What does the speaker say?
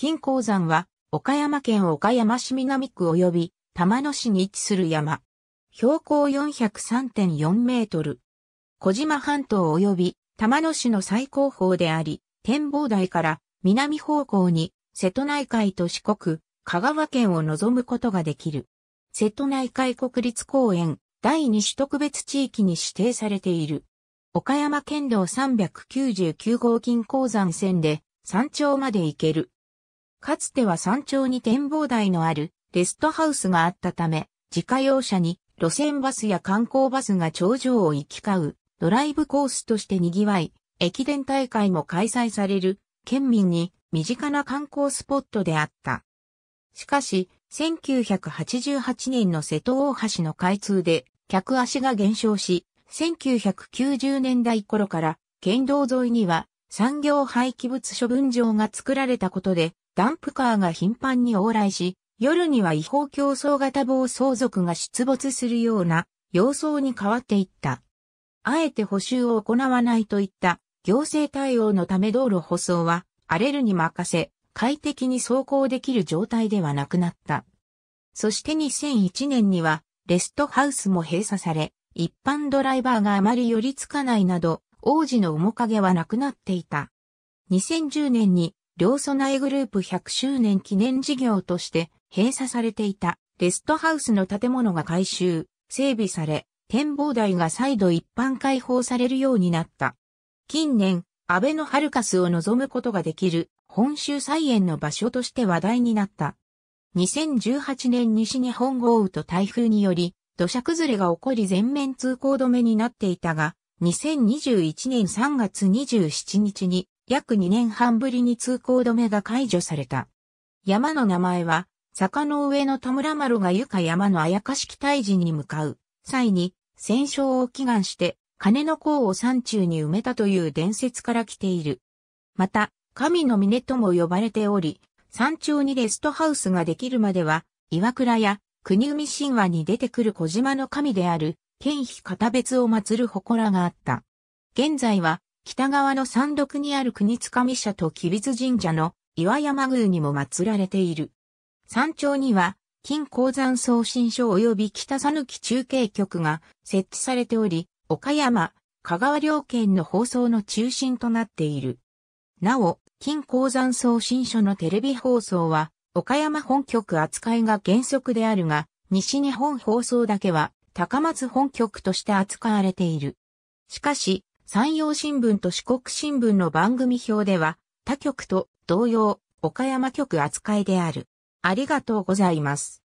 金鉱山は、岡山県岡山市南区及び玉野市に位置する山。標高403.4メートル。小島半島及び玉野市の最高峰であり、展望台から南方向に瀬戸内海と四国、香川県を望むことができる。瀬戸内海国立公園第二種特別地域に指定されている。岡山県道399号金鉱山線で山頂まで行ける。かつては山頂に展望台のあるレストハウスがあったため、自家用車に路線バスや観光バスが頂上を行き交うドライブコースとして賑わい、駅伝大会も開催される県民に身近な観光スポットであった。しかし、1988年の瀬戸大橋の開通で客足が減少し、1990年代頃から県道沿いには産業廃棄物処分場が作られたことでダンプカーが頻繁に往来し、夜には違法競争型暴走族が出没するような様相に変わっていった。あえて補修を行わないといった行政対応のため道路舗装は荒れるに任せ快適に走行できる状態ではなくなった。そして2001年にはレストハウスも閉鎖され、一般ドライバーがあまり寄りつかないなど、王子の面影はなくなっていた。2010年に両備えグループ100周年記念事業として閉鎖されていたレストハウスの建物が改修、整備され、展望台が再度一般開放されるようになった。近年、安倍のハルカスを望むことができる本州菜園の場所として話題になった。2018年西日本豪雨と台風により土砂崩れが起こり全面通行止めになっていたが、2021年3月27日に約2年半ぶりに通行止めが解除された。山の名前は、坂の上の田村丸が床山のあやかしき大時に向かう際に、戦勝を祈願して、金の甲を山中に埋めたという伝説から来ている。また、神の峰とも呼ばれており、山頂にレストハウスができるまでは、岩倉や国海神話に出てくる小島の神である、剣妃片別を祀る祠があった。現在は、北側の山麓にある国津上社と吉備津神社の岩山宮にも祀られている。山頂には、金鉱山送信所及び北讃岐中継局が設置されており、岡山、香川両県の放送の中心となっている。なお、金鉱山送信所のテレビ放送は、岡山本局扱いが原則であるが、西日本放送だけは、高松本局として扱われている。しかし、山陽新聞と四国新聞の番組表では、他局と同様、岡山局扱いである。ありがとうございます。